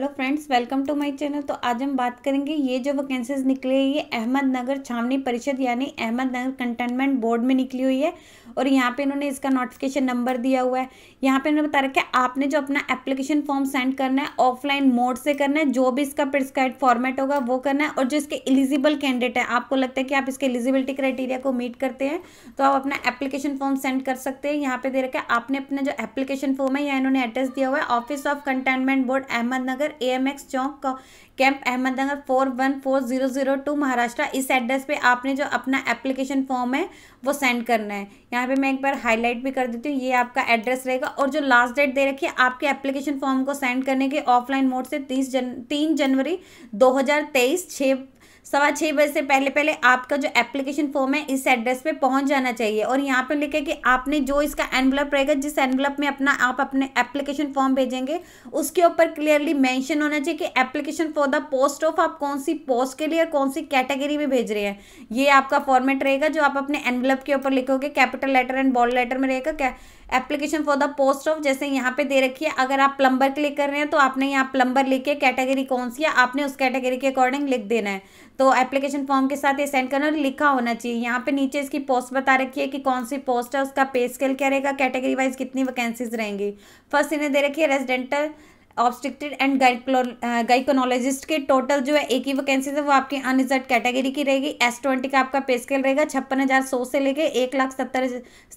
hello friends welcome to my channel तो आज हम बात करेंगे ये जो वैकेंसीज निकली है ये अहमदनगर छावनी परिषद यानी अहमदनगर कंटेनमेंट बोर्ड में निकली हुई है और यहाँ पे इन्होंने इसका नोटिफिकेशन नंबर दिया हुआ है यहाँ पे इन्होंने बता रखा है आपने जो अपना एप्लीकेशन फॉर्म सेंड करना है ऑफलाइन मोड से करना है जो भी इसका प्रिस्क्राइब फॉर्मेट होगा वो करना है और जो इसके एलिजिबल कैंडिडेट है आपको लगता है कि आप इसके एलिजिबिलिटी क्राइटेरिया को मीट करते हैं तो आप अपना एप्लीकेशन फॉर्म सेंड कर सकते हैं यहाँ पे दे रखा है आपने अपना जो एप्लीकेशन फॉर्म है यहाँ इन्होंने एड्रेस दिया हुआ है office of cantonment board Ahmednagar sir A M X chowk camp Ahmednagar four one four zero zero two Maharashtra इस एड्रेस पे आपने जो अपना एप्लीकेशन फॉर्म है वो सेंड करना है यहाँ पे मैं एक बार हाईलाइट भी कर देती हूँ ये आपका एड्रेस रहेगा और जो लास्ट डेट दे रखी है आपके एप्लीकेशन फॉर्म को सेंड करने के ऑफलाइन मोड से तीस जन तीन जनवरी दो हज़ार तेईस छः सवा छः बजे से पहले पहले आपका जो एप्लीकेशन फॉर्म है इस एड्रेस पे पहुंच जाना चाहिए और यहाँ पे लिखे कि आपने जो इसका एनवलप रहेगा जिस एनवलप में अपना आप अपने एप्लीकेशन फॉर्म भेजेंगे उसके ऊपर क्लियरली मैंशन होना चाहिए कि application for the post of आप कौन सी पोस्ट के लिए और कौन सी कैटेगरी में भेज रहे हैं ये आपका फॉर्मेट रहेगा जो आप अपने एनवलप के ऊपर लिखोगे capital letter and bold letter में रहेगा क्या application for the post of जैसे यहाँ पे दे रखी है अगर आप प्लम्बर क्लिक कर रहे हैं तो आपने यहाँ प्लम्बर लिख के कैटेगरी कौन सी है आपने उस कैटेगरी के अकॉर्डिंग लिख देना है तो एप्लीकेशन फॉर्म के साथ ये सेंड करना लिखा होना चाहिए यहाँ पे नीचे इसकी पोस्ट बता रखी है कि कौन सी पोस्ट है उसका पे स्केल क्या रहेगा कैटेगरी वाइज कितनी वैकेंसीज रहेंगी फर्स्ट इन्हें दे रखी है रेजिडेंटल ऑब्स्ट्रिक्टेड एंड गाइकोनोलॉजिस्ट के टोटल जो है एक ही वैकेंसी है वो आपके अनरिजर्व कैटेगरी की रहेगी एस ट्वेंटी का आपका पे स्केल रहेगा छप्पन हज़ार सौ से लेके एक लाख सत्तर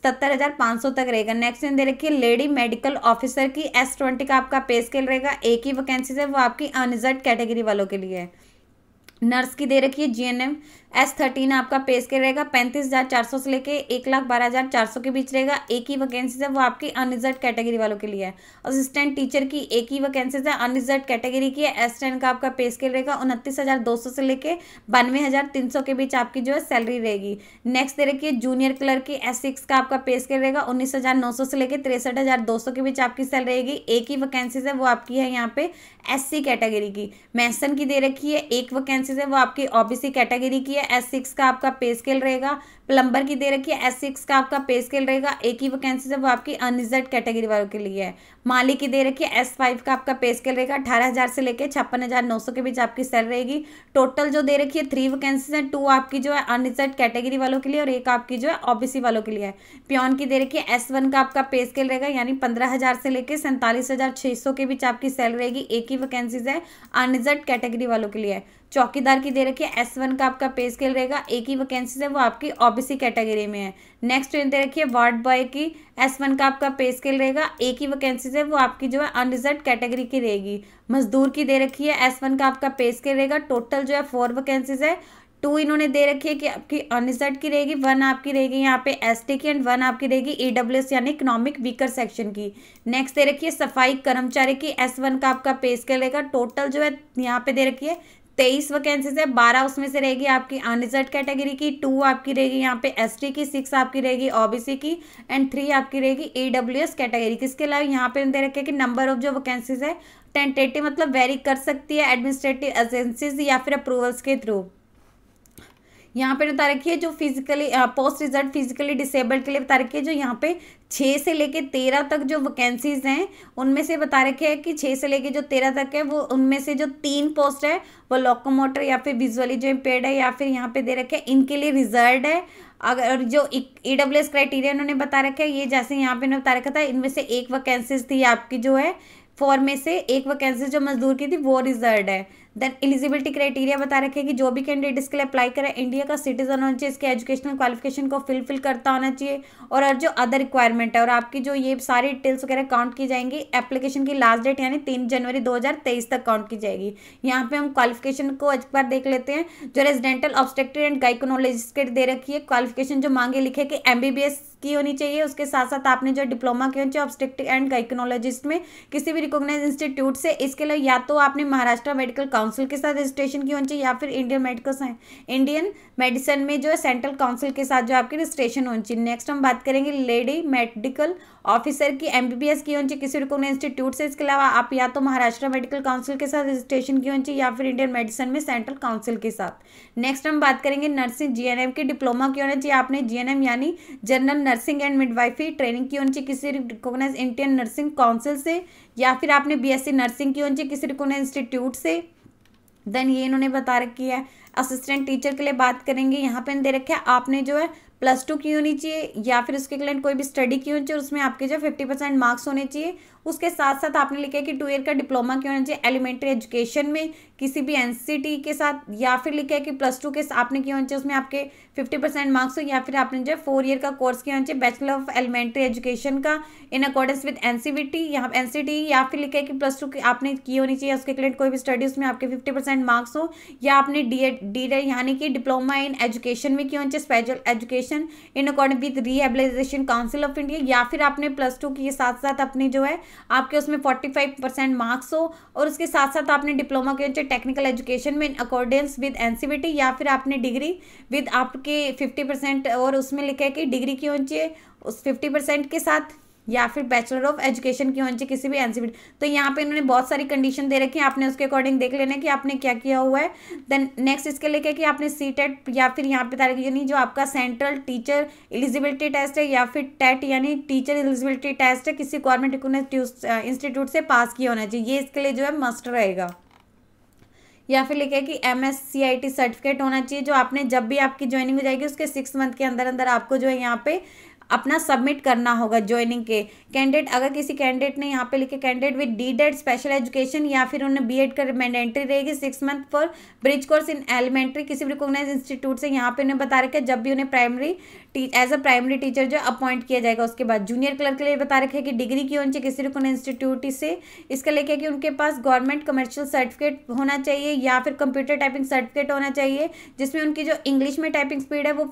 सत्तर हज़ार पाँच सौ तक रहेगा नेक्स्ट दे रखिए लेडी मेडिकल ऑफिसर की एस ट्वेंटी का आपका पे स्केल रहेगा एक ही वैकेंसी है वो आपकी अनरिजर्व कैटेगरी वालों के लिए है नर्स की दे रखिए जीएनएम एस थर्टीन आपका पे स्केल रहेगा पैंतीस हज़ार चार सौ से लेकर एक लाख बारह हज़ार चार सौ के बीच रहेगा एक ही वैकेंसीज है वो आपकी अनरिजर्व कैटेगरी वालों के लिए है असिस्टेंट टीचर की एक ही वैकेंसीज है अनरिजर्व कैटेगरी की है एस टेन का आपका पे स्केल रहेगा उनतीस हज़ार दो सौ से लेकर बानवे हज़ार तीन सौ के बीच आपकी जो है सैलरी रहेगी नेक्स्ट दे रखिए जूनियर क्लर्क की एस सिक्स का आपका पे स्केल रहेगा उन्नीस हज़ार नौ सौ से लेकर तिरसठ हज़ार दो सौ के बीच आपकी सैलरी रहेगी एक ही वैकेंसीज है वो आपकी है यहाँ पे एस सी कैटेगरी की मैसन की दे रखी है एक वैकेंसीज है वो आपकी ओबीसी कैटेगरी की है है एस सिक्स का आपका पे स्केल रहेगा प्लम्बर की दे रखी है एस सिक्स का आपका पे स्केल रहेगा एक ही वैकेंसी है वो आपकी अनरिजर्व कैटेगरी वालों के लिए है माली की दे रखी है एस फाइव का आपका पे स्केल रहेगा अठारह हज़ार से लेकर छप्पन हज़ार नौ सौ के बीच आपकी सेल रहेगी टोटल जो दे रखी है थ्री वैकेंसी है टू आपकी जो है अनरिजर्व कैटेगरी वालों के लिए और एक आपकी जो है ओबीसी वालों के लिए है प्योन की दे रखी है एस वन का आपका पे स्केल रहेगा यानी पंद्रह हज़ार से लेकर सैंतालीस हज़ार छः सौ के बीच आपकी सेल रहेगी एक ही वैकेंसीज है अनरिजर्व कैटेगरी वालों के लिए चौकीदार की दे रखी है एस वन का आपका पे स्केल रहेगा एक ही वैकेंसी है वो आपकी ओबीसी कैटेगरी में है नेक्स्ट दे रखी है वार्ड बॉय की एस वन का आपका पे स्केल रहेगा एक ही वैकेंसी है वो आपकी जो है अनरिजर्व कैटेगरी की रहेगी मजदूर की दे रखी है एस वन का आपका पे स्केल रहेगा टोटल जो है फोर वैकेंसीज है टू इन्होंने दे रखी है कि आपकी अनरिजर्व की रहेगी वन आपकी रहेगी यहाँ पे टी की एंड वन आपकी रहेगी एस e यानी इकोनॉमिक वीकर सेक्शन की नेक्स्ट दे रखी है सफाई कर्मचारी की एस वन का आपका पे स्केल रहेगा टोटल जो है यहाँ पे दे रखी है तेईस वैकेंसीज है बारह उसमें से रहेगी आपकी अनरिजर्व कैटेगरी की टू आपकी रहेगी यहाँ पे एसटी की सिक्स आपकी रहेगी ओबीसी की एंड थ्री आपकी रहेगी ईडब्ल्यूएस कैटेगरी की इसके अलावा यहाँ पे दे रखे कि नंबर ऑफ जो वैकेंसीज है टेंटेटिव मतलब वेरी कर सकती है एडमिनिस्ट्रेटिव एजेंसीज या फिर अप्रूवल्स के थ्रू यहाँ पे बता रखी है जो physically post result physically disabled के लिए बता रखी है जो यहाँ पे छः से लेके तेरह तक जो वैकेंसीज हैं उनमें से बता रखे हैं कि छः से लेके जो तेरह तक है वो उनमें से जो तीन पोस्ट है वो लोकोमोटर या फिर विजुअली जो इम्पेयर्ड है या फिर यहाँ पे दे रखे हैं इनके लिए रिजर्व है अगर जो ई डब्ल्यू एस क्राइटेरिया उन्होंने बता रखा है ये जैसे यहाँ पे उन्होंने बता रखा था इनमें से एक वैकेंसीज थी आपकी जो है फोर में से एक वैकेंसी जो मजदूर की थी वो रिजर्व है देन एलिजिबिलिटी क्राइटेरिया बता रखे कि जो भी कैंडिडेट इसके लिए अप्लाई करें इंडिया का सिटीजन होना चाहिए इसके एजुकेशनल क्वालिफिकेशन को फिलफिल करता होना चाहिए और जो अदर रिक्वायरमेंट है और आपकी जो ये सारी डिटेल्स वगैरह काउंट की जाएंगी एप्लीकेशन की लास्ट डेट यानी तीन जनवरी दो तक काउंट की जाएगी यहाँ पे हम क्वालिफिकेशन को एक बार देख लेते हैं जो रेजिडेंटल ऑब्स्टेक्टर एंड गाइकोनोलॉजिस्ट दे रखी है क्वालिफिकेशन जो मांगे लिखे कि एमबीबीएस की होनी चाहिए उसके साथ साथ आपने जो डिप्लोमा की होनी चाहिए ऑब्स्टिक्टिक एंड गाइकोनोलॉजिस्ट में किसी भी रिकोगनाइज इंस्टीट्यूट से इसके लिए या तो आपने महाराष्ट्र मेडिकल काउंसिल के साथ रजिस्ट्रेशन की होनी चाहिए या फिर इंडियन मेडिकल इंडियन मेडिसिन में जो है सेंट्रल काउंसिल के साथ जो आपकी रजिस्ट्रेशन होनी चाहिए नेक्स्ट हम बात करेंगे लेडी मेडिकल ऑफिसर की एम की होनी चाहिए किसी रिकोगनाइज इंस्टीट्यूट से इसके अलावा आप या तो महाराष्ट्र मेडिकल काउंसिल के साथ रजिस्ट्रेशन की होनी चाहिए या फिर इंडियन मेडिसिन में सेंट्रल काउंसिल के साथ नेक्स्ट हम बात करेंगे नर्सिंग जीएनएम के डिप्लोमा की होना चाहिए आपने जीएनएम यानी general nursing and midwifery training की होनी चाहिए किसी रिकोगनाइज इंडियन नर्सिंग काउंसिल से या फिर आपने बीएससी नर्सिंग की होनी चाहिए किसी रिकोगनाइज इंस्टीट्यूट से देन ये इन्होंने बता रखी है असिस्टेंट टीचर के लिए बात करेंगे यहाँ पे दे रखे है आपने जो है प्लस टू की होनी चाहिए या फिर उसके क्लाइंट कोई भी स्टडी की होनी चाहिए उसमें आपके जो फिफ्टी मार्क्स होने चाहिए उसके साथ साथ आपने लिखा है कि टू ईयर का डिप्लोमा क्यों होना चाहिए एलिमेंट्री एजुकेशन में किसी भी एन के साथ या फिर लिखा है कि प्लस टू के आपने क्यों होना चाहिए उसमें आपके फिफ्टी परसेंट मार्क्स हो या फिर आपने जो है फोर ईयर का कोर्स किया होना चाहिए बैचलर ऑफ एलिमेंट्री एजुकेशन का in accordance with N C B T या एन सी टी या फिर लिखा है कि प्लस टू की आपने की होनी चाहिए उसके रिलेटेड कोई भी स्टडी उसमें आपके फिफ्टी परसेंट मार्क्स हो या आपने डी एड डी एड यानी कि डिप्लोमा इन एजुकेशन में क्यों होनी चाहिए special education in according with rehabilitation council of India या फिर आपने प्लस टू के साथ साथ अपनी जो है आपके उसमें फोर्टी फाइव परसेंट मार्क्स हो और उसके साथ साथ आपने डिप्लोमा के टेक्निकल एजुकेशन में इन अकॉर्डेंस विद एन या फिर आपने डिग्री विद आपके फिफ्टी परसेंट और उसमें लिखा है कि डिग्री की होनी चाहिए उस फिफ्टी परसेंट के साथ या फिर बैचलर ऑफ एजुकेशन की होनी चाहिए किसी भी एनसीबी तो यहाँ पे इन्होंने बहुत सारी कंडीशन दे रखी है आपने उसके अकॉर्डिंग देख लेना कि आपने क्या किया हुआ है देन नेक्स्ट इसके लेके कि आपने सी टेट e या फिर यहाँ पे तारीख यानी जो आपका सेंट्रल टीचर एलिजिबिलिटी टेस्ट है या फिर टेट e यानी टीचर एलिजिबिलिटी टेस्ट है किसी गवर्नमेंट इंस्टीट्यूट से पास किया होना चाहिए ये इसके लिए जो है मस्ट रहेगा या फिर लिखे कि M S C I T certificate होना चाहिए जो आपने जब भी आपकी ज्वाइनिंग हो जाएगी उसके सिक्स मंथ के अंदर अंदर आपको जो है यहाँ पे अपना सबमिट करना होगा ज्वाइनिंग के कैंडिडेट अगर किसी कैंडिडेट ने यहाँ पे लिखे candidate with D Ed special education या फिर उन्हें बी एड कर मैंडेटरी रहेगी six month for bridge course in elementary किसी भी रिकोगनाइज इंस्टीट्यूट से यहाँ पे उन्हें बता रखे जब भी उन्हें primary as a primary teacher जो अपॉइंट किया जाएगा उसके बाद जूनियर क्लर्क के लिए बता रखे कि डिग्री की होनी चाहिए किसी रुकन इंस्टीट्यूट से इसका लेके कि उनके पास गवर्नमेंट कमर्शियल सर्टिफिकेट होना चाहिए या फिर कंप्यूटर टाइपिंग सर्टिफिकेट होना चाहिए जिसमें उनकी जो इंग्लिश में टाइपिंग स्पीड है वो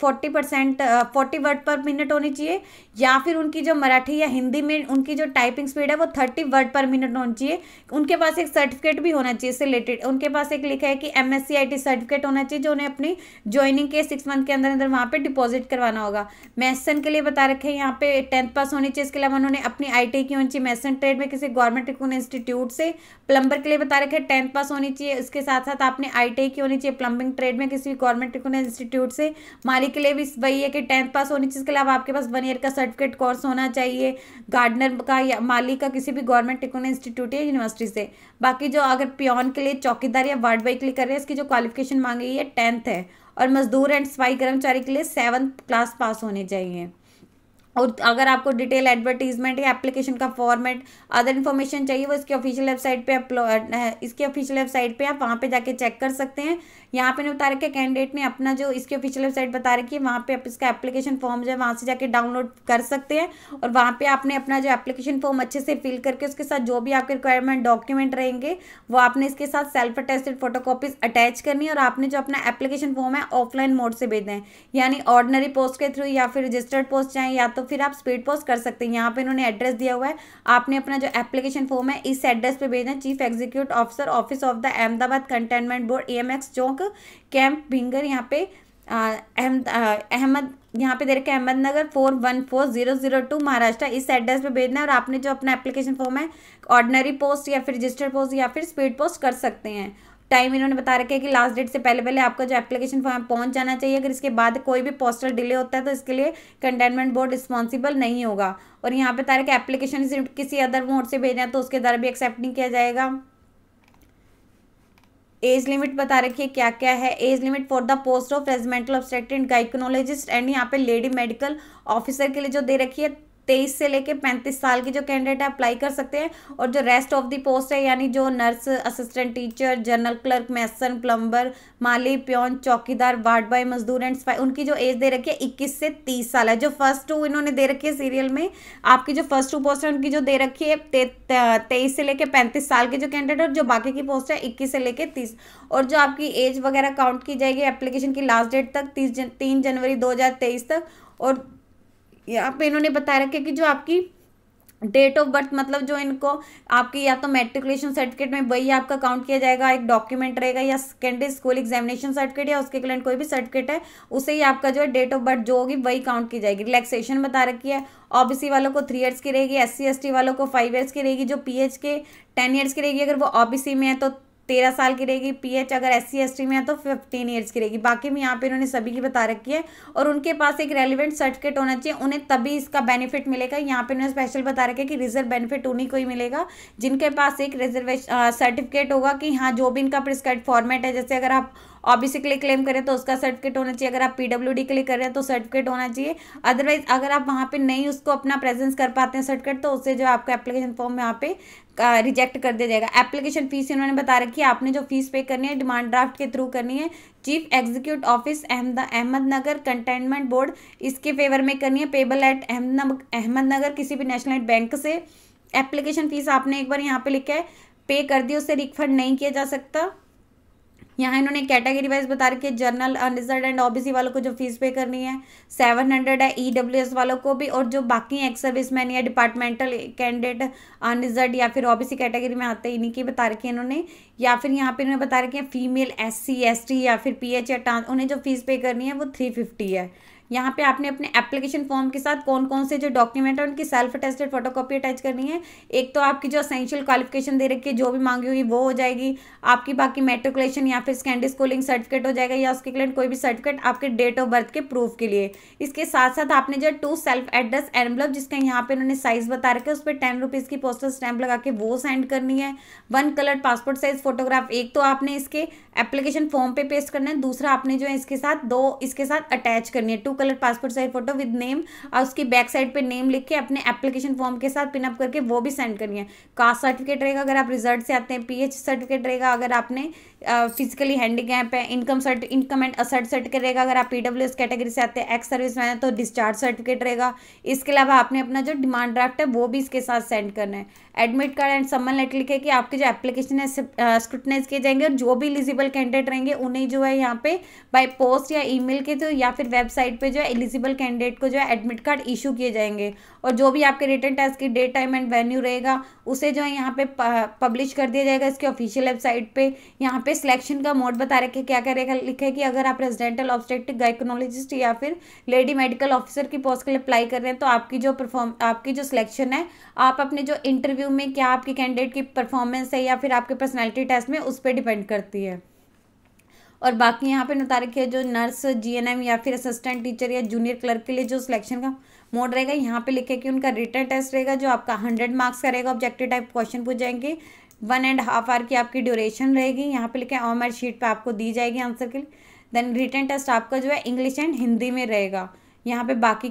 forty percent forty word per minute होनी चाहिए या फिर उनकी जो मराठी या हिंदी में उनकी जो टाइपिंग स्पीड है वो थर्टी वर्ड पर मिनट होनी चाहिए उनके पास एक सर्टिफिकेट भी होना चाहिए इससे रिलेटेड उनके पास एक लिखा है कि एम एस सर्टिफिकेट होना चाहिए जो उन्हें अपनी ज्वाइनिंग के सिक्स मंथ के अंदर अंदर वहाँ पर डिपोजिट डिपॉजिट करवाना होगा मैसन के लिए बता रखे हैं यहाँ पे टेंथ पास होनी चाहिए इसके अलावा उन्होंने अपनी आई टी की होनी चाहिए मैसन ट्रेड में किसी गवर्नमेंट रिकॉन इंस्टीट्यूट से प्लम्बर के लिए बता रखे हैं टेंथ पास होनी चाहिए इसके साथ साथ आपने आई की होनी चाहिए प्लम्बिंग ट्रेड में किसी गवर्नमेंट रिकॉन इंस्टीट्यूट से माली के लिए भी वही है कि टेंथ पास होनी चाहिए इसके अलावा आपके पास वन ईयर का सर्टिफिकेट कोर्स होना चाहिए गार्डनर का या माली का किसी भी गवर्नमेंट रिकॉन इंस्टीट्यूट या यूनिवर्सिटी से बाकी जो अगर प्योन के लिए चौकीदार या वार्ड बॉय के लिए कर रहे हैं इसकी जो क्वालिफिकेशन मांगी है टेंथ है और मजदूर एंड सफाई कर्मचारी के लिए सेवन क्लास पास होने चाहिए और अगर आपको डिटेल एडवर्टीजमेंट या एप्लीकेशन का फॉर्मेट अदर इन्फॉर्मेशन चाहिए वो इसके ऑफिशियल वेबसाइट पे अपलोड इसके ऑफिशियल वेबसाइट पे आप वहाँ पे जाके चेक कर सकते हैं यहाँ पे ने बता रखे कैंडिडेट ने अपना जो इसके ऑफिशियल वेबसाइट बता रखी है वहाँ पे आप इसका एप्लीकेशन फॉर्म जो है वहाँ से जाके डाउनलोड कर सकते हैं और वहाँ पर आपने अपना जो एप्लीकेशन फॉर्म अच्छे से फिल करके उसके साथ जो भी आपके रिक्वायरमेंट डॉक्यूमेंट रहेंगे वो आपने इसके साथ सेल्फ अटेस्टेड फोटो अटैच करनी है और आपने जो अपना एप्लीकेशन फॉर्म है ऑफलाइन मोड से भेजना है यानी ऑर्डनरी पोस्ट के थ्रू या फिर रजिस्टर्ड पोस्ट चाहें या तो फिर आप स्पीड पोस्ट कर सकते हैं यहाँ पे इन्होंने एड्रेस दिया हुआ है आपने अपना जो एप्लीकेशन फॉर्म है इस एड्रेस पे भेजना chief execute officer office of the Ahmedabad cantonment board A chowk camp Bhingar यहाँ पे अहमद अहमद यहाँ पे दे रखे Ahmednagar four one four zero zero two Maharashtra इस एड्रेस पे भेजना है और आपने जो अपना एप्लीकेशन फॉर्म है ऑर्डनरी पोस्ट या फिर रजिस्टर्ड पोस्ट या फिर स्पीड पोस्ट कर सकते हैं टाइम इन्होंने बता रखा है कि लास्ट डेट से पहले पहले आपका जो एप्लीकेशन फॉर्म पहुंच जाना चाहिए अगर इसके बाद कोई भी पोस्टल डिले होता है तो इसके लिए कंटेनमेंट बोर्ड रिस्पॉन्सिबल नहीं होगा और यहाँ पे बता रहे है कि एप्लीकेशन किसी अदर मोड से भेजना है तो उसके द्वारा भी एक्सेप्ट नहीं किया जाएगा एज लिमिट बता रखी है क्या क्या है age limit for the post of regimental obstructed gynaecologist and यहाँ पे लेडी मेडिकल ऑफिसर के लिए जो दे रखी है तेईस से लेके पैंतीस साल के जो कैंडिडेट है अप्लाई कर सकते हैं और जो रेस्ट ऑफ दी पोस्ट है यानी जो nurse assistant teacher general clerk mason plumber माली प्योन चौकीदार वार्ड बॉय मजदूर एंड स्पाई उनकी जो एज दे रखी है इक्कीस से तीस साल है जो फर्स्ट टू इन्होंने दे रखी है सीरियल में आपकी जो फर्स्ट टू पोस्ट है उनकी जो दे रखी है तेईस से लेकर पैंतीस साल के जो कैंडिडेट और जो बाकी की पोस्ट है इक्कीस से लेकर तीस और जो आपकी एज वगैरह काउंट की जाएगी एप्लीकेशन की लास्ट डेट तक तीस जन तीन जनवरी दो तक और यहाँ पे इन्होंने बता रखा है कि जो आपकी डेट ऑफ बर्थ मतलब जो इनको आपकी या तो मेट्रिकुलेशन सर्टिफिकेट में वही आपका काउंट किया जाएगा एक डॉक्यूमेंट रहेगा या सेकेंडरी स्कूल एग्जामिनेशन सर्टिफिकेट या उसके क्लेंट कोई भी सर्टिफिकेट है उसे ही आपका जो है डेट ऑफ बर्थ जो होगी वही काउंट की जाएगी रिलैक्सेशन बता रखी है ओबीसी वालों को थ्री ईयर्स की रहेगी एस सी वालों को फाइव ईयर्स की रहेगी जो पी के टेन ईयर्स की रहेगी अगर वो ओबीसी में है तो तेरह साल की रहेगी पीएच अगर एस सी में है तो फिफ्टीन ईयर्स की रहेगी बाकी में यहाँ पे इन्होंने सभी की बता रखी है और उनके पास एक रेलिवेंट सर्टिफिकेट होना चाहिए उन्हें तभी इसका बेनिफिट मिलेगा यहाँ पे इन्होंने स्पेशल बता रखा है कि रिजर्व बेनिफिट उन्हीं को ही मिलेगा जिनके पास एक रिजर्वेशन सर्टिफिकेट होगा कि हाँ जो भी इनका प्रिस्क्राइब फॉर्मेट है जैसे अगर आप ओबीसी के लिए क्लेम करें तो उसका सर्टिफिकेट होना चाहिए अगर आप पीडब्ल्यू के लिए कर रहे हैं तो सर्टिफिकेट होना चाहिए अदरवाइज अगर आप वहाँ पर नहीं उसको अपना प्रेजेंस कर पाते हैं सर्टिफिकेट तो उससे जो आपका एप्लीकेशन फॉर्म यहाँ पे रिजेक्ट कर दिया जाएगा एप्लीकेशन फीस इन्होंने बता रखी है आपने जो फीस पे करनी है डिमांड ड्राफ्ट के थ्रू करनी है chief execute office Ahmednagar cantonment board इसके फेवर में करनी है पेबल एट अहमदनगर किसी भी नेशनल बैंक से एप्लीकेशन फीस आपने एक बार यहाँ पे लिखा है पे कर दी उससे रिफंड नहीं किया जा सकता यहाँ इन्होंने कैटेगरी वाइज बता रखी है जनरल अनरिजर्व एंड ओबीसी वालों को जो फीस पे करनी है सेवन हंड्रेड है ई e वालों को भी और जो बाकी एक्स सर्विस मैन या डिपार्टमेंटल कैंडिडेट अनरिजर्व या फिर ओबीसी कैटेगरी में आते हैं इन्हीं की बता रखी है इन्होंने या फिर यहाँ पे इन्होंने बता रखी है फीमेल एस सी या फिर पी या ट्रांस उन्हें जो फीस पे करनी है वो थ्री है यहाँ पे आपने अपने एप्लीकेशन फॉर्म के साथ कौन कौन से जो डॉक्यूमेंट है उनकी सेल्फ अटेस्टेड फोटोकॉपी अटैच करनी है एक तो आपकी जो असेंशियल क्वालिफिकेशन दे रखी है जो भी मांगी हुई वो हो जाएगी आपकी बाकी मेट्रिकुलेशन या फिर सेकेंडरी स्कूलिंग सर्टिफिकेट हो जाएगा या उसके क्लेंट कोई भी सर्टिफिकेट आपके डेट ऑफ बर्थ के प्रूफ के लिए इसके साथ साथ आपने जो टू सेल्फ एड्रेस एनवलप जिसका यहाँ पे उन्होंने साइज बता रखा है उस पर टेन रुपीज़ की पोस्टल स्टैम्प लगा के वो सेंड करनी है one colour passport size photograph एक तो आपने इसके एप्लीकेशन फॉर्म पे पेस्ट करना है दूसरा आपने जो है इसके साथ दो इसके साथ अटैच करनी है two colour passport size photo with name और उसकी बैक साइड पे नेम लिख के अपने एप्लीकेशन फॉर्म के साथ पिनअप करके वो भी सेंड करनी है कास्ट सर्टिफिकेट रहेगा अगर आप रिजल्ट से आते हैं पीएच सर्टिफिकेट रहेगा अगर आपने फिजिकली हैंडीकैप है income cert income and asset certificate रहेगा अगर आप पीडब्ल्यूएस कैटेगरी से आते हैं एक्स सर्विस मैन तो डिस्चार्ज सर्टिफिकेट रहेगा इसके अलावा आपने अपना जो डिमांड ड्राफ्ट है वो भी इसके साथ सेंड करना है admit card and summon letter लिखे कि आपके जो एप्लीकेशन है स्क्रूटनाइज किए जाएंगे और जो भी एलिजिबल कैंडिडेट रहेंगे उन्हें जो है यहाँ पे बाई पोस्ट या मेल के थ्रू या फिर वेबसाइट पर जो है एलिजिबल कैंडिडेट को जो है एडमिट कार्ड इशू किए जाएंगे और जो भी आपके रिटर्न टेस्ट की डेट टाइम एंड वेन्यू रहेगा उसे जो है यहाँ पे पब्लिश कर दिया जाएगा इसके ऑफिशियल वेबसाइट पर यहाँ पे सिलेक्शन का मोड बता रखे क्या रहेगा लिखा है कि अगर आप रेजिडेंटल ऑब्स्टेटिक गाइकोनोलॉजिस्ट या फिर लेडी मेडिकल ऑफिसर की पोस्ट के लिए अप्लाई कर रहे हैं तो आपकी जो परफॉर्म आपकी जो सिलेक्शन है आप अपने जो इंटरव्यू में क्या आपके कैंडिडेट की परफॉर्मेंस है या फिर आपके पर्सनैलिटी टेस्ट में उस पर डिपेंड करती है और बाकी यहाँ पे बता रखी है जो नर्स जीएनएम या फिर असिस्टेंट टीचर या जूनियर क्लर्क के लिए जो सिलेक्शन का मोड रहेगा यहाँ पे लिखे कि उनका रिटर्न टेस्ट रहेगा जो आपका हंड्रेड मार्क्स का रहेगा ऑब्जेक्टिव टाइप क्वेश्चन पूछ जाएंगे वन एंड हाफ आवर की आपकी ड्यूरेशन रहेगी यहाँ पे लिखे ऑमर शीट पे आपको दी जाएगी आंसर के लिए देन रिटर्न टेस्ट आपका जो है इंग्लिश एंड हिंदी में रहेगा यहाँ पे बाकी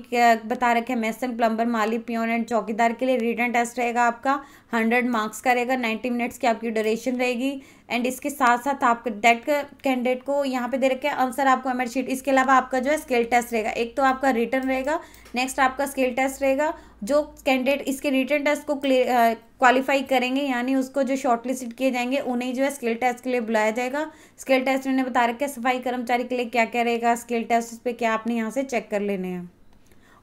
बता रखे हैं मेसन प्लम्बर माली पियोन एंड चौकीदार के लिए रिटर्न टेस्ट रहेगा आपका हंड्रेड मार्क्स का रहेगा नाइन्टी मिनट्स की आपकी ड्यूरेशन रहेगी एंड इसके साथ साथ आप डेट कैंडिडेट को यहाँ पे दे रखे आंसर आपको एम शीट इसके अलावा आपका जो है स्केल टेस्ट रहेगा एक तो आपका रिटर्न रहेगा नेक्स्ट आपका स्केल टेस्ट रहेगा जो कैंडिडेट इसके रिटर्न टेस्ट को क्वालिफाई करेंगे यानी उसको जो शॉर्टलिस्ट किए जाएंगे उन्हें जो है स्किल टेस्ट के लिए बुलाया जाएगा स्किल टेस्ट उन्हें बता रखा है सफाई कर्मचारी के लिए क्या क्या रहेगा स्किल टेस्ट उस पर क्या आपने यहाँ से चेक कर लेने हैं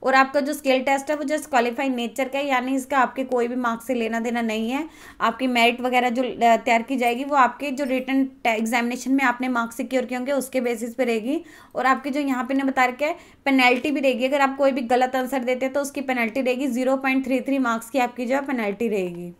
और आपका जो स्किल टेस्ट है वो जस्ट क्वालिफाइड नेचर का है यानी इसका आपके कोई भी मार्क्स से लेना देना नहीं है आपकी मेरिट वगैरह जो तैयार की जाएगी वो आपके जो रिटर्न एग्जामिनेशन में आपने मार्क्स सिक्योर किए होंगे उसके बेसिस पे रहेगी और आपके जो यहाँ पे ने बता रखे है पेनल्टी भी रहेगी अगर आप कोई भी गलत आंसर देते हैं तो उसकी पेनल्टी रहेगी zero point three three marks की आपकी जो है पेनल्टी रहेगी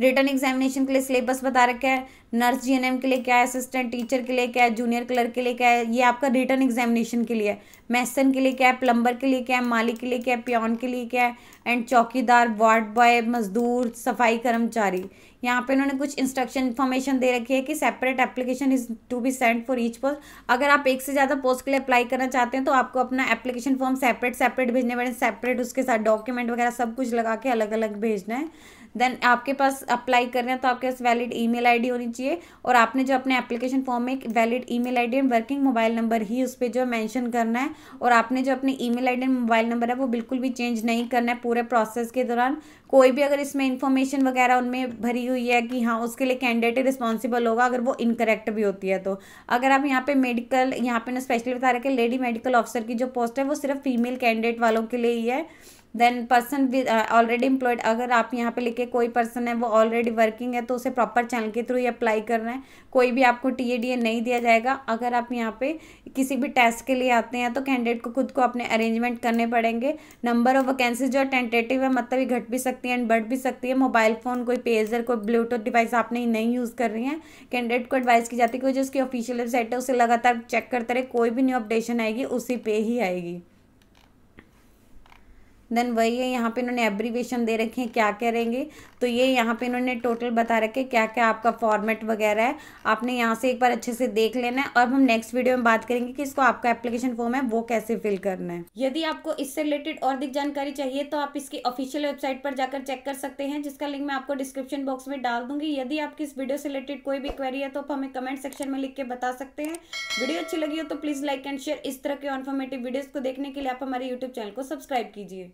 रिटर्न एग्जामिनेशन के लिए सिलेबस बता रखा है नर्स जीएनएम के लिए क्या है असिस्टेंट टीचर के लिए क्या है जूनियर क्लर्क के लिए क्या है ये आपका रिटर्न एग्जामिनेशन के लिए मैसन के लिए क्या है प्लम्बर के लिए क्या है मालिक के लिए क्या है प्योन के लिए क्या है एंड चौकीदार वार्ड बॉय मजदूर सफाई कर्मचारी यहाँ पे इन्होंने कुछ इंस्ट्रक्शन इन्फॉर्मेशन दे रखी है कि separate application is to be send for each post अगर आप एक से ज़्यादा पोस्ट के लिए अप्लाई करना चाहते हैं तो आपको अपना एप्लीकेशन फॉर्म सेपरेट सेपरेट भेजने पड़े सेपरेट उसके साथ डॉक्यूमेंट वगैरह सब कुछ लगा के अलग अलग भेजना है देन आपके पास अप्लाई रहे हैं तो आपके पास वैलिड ईमेल आईडी होनी चाहिए और आपने जो अपने एप्लीकेशन फॉर्म में एक valid email ID and working mobile number ही उस पर जो मेंशन करना है और आपने जो अपने ईमेल आईडी मोबाइल नंबर है वो बिल्कुल भी चेंज नहीं करना है पूरे प्रोसेस के दौरान कोई भी अगर इसमें इन्फॉर्मेशन वगैरह उनमें भरी हुई है कि हाँ उसके लिए कैंडिडेट रिस्पॉन्सिबल होगा अगर वो इनकरेक्ट भी होती है तो अगर आप यहाँ पे मेडिकल यहाँ पे ना स्पेशली बता रहे कि लेडी मेडिकल ऑफिसर की जो पोस्ट है वो सिर्फ फीमेल कैंडिडेट वालों के लिए ही है देन पर्सन ऑलरेडी एम्प्लॉयड अगर आप यहाँ पे लिखे कोई पर्सन है वो ऑलरेडी वर्किंग है तो उसे प्रॉपर चैनल के थ्रू ही अप्लाई करना है कोई भी आपको टी ए डी ए नहीं दिया जाएगा अगर आप यहाँ पे किसी भी टेस्ट के लिए आते हैं तो कैंडिडेट को खुद को अपने अरेंजमेंट करने पड़ेंगे नंबर ऑफ वैकेंसी जो टेंटेटिव है मतलब ये घट भी सकती है एंड बढ़ भी सकती है मोबाइल फ़ोन कोई पेजर कोई ब्लूटूथ डिवाइस आपने नहीं यूज़ कर रही हैं कैंडिडेट को एडवाइस की जाती है कि जो उसकी ऑफिशियल वेबसाइट है उसे लगातार चेक करते रहे कोई भी न्यू अपडेशन आएगी उसी पे ही आएगी देन वही है यहाँ पे इन्होंने एब्रीवेशन दे रखे हैं क्या क्या रहेंगे तो ये यहाँ पे इन्होंने टोटल बता रखे क्या क्या आपका फॉर्मेट वगैरह है आपने यहाँ से एक बार अच्छे से देख लेना है और हम नेक्स्ट वीडियो में बात करेंगे कि इसको आपका एप्लीकेशन फॉर्म है वो कैसे फिल करना है यदि आपको इससे रिलेटेड और अधिक जानकारी चाहिए तो आप इसकी ऑफिशियल वेबसाइट पर जाकर चेक कर सकते हैं जिसका लिंक मैं आपको डिस्क्रिप्शन बॉक्स में डाल दूंगी यदि आपकी इस वीडियो से रिलेटेड कोई भी क्वेरी है तो आप हमें कमेंट सेक्शन में लिख के बता सकते हैं वीडियो अच्छी लगी हो तो प्लीज़ लाइक एंड शेयर इस तरह के इन्फॉर्मेटिव वीडियोज़ को देखने के लिए आप हमारे यूट्यूब चैनल को सब्सक्राइब कीजिए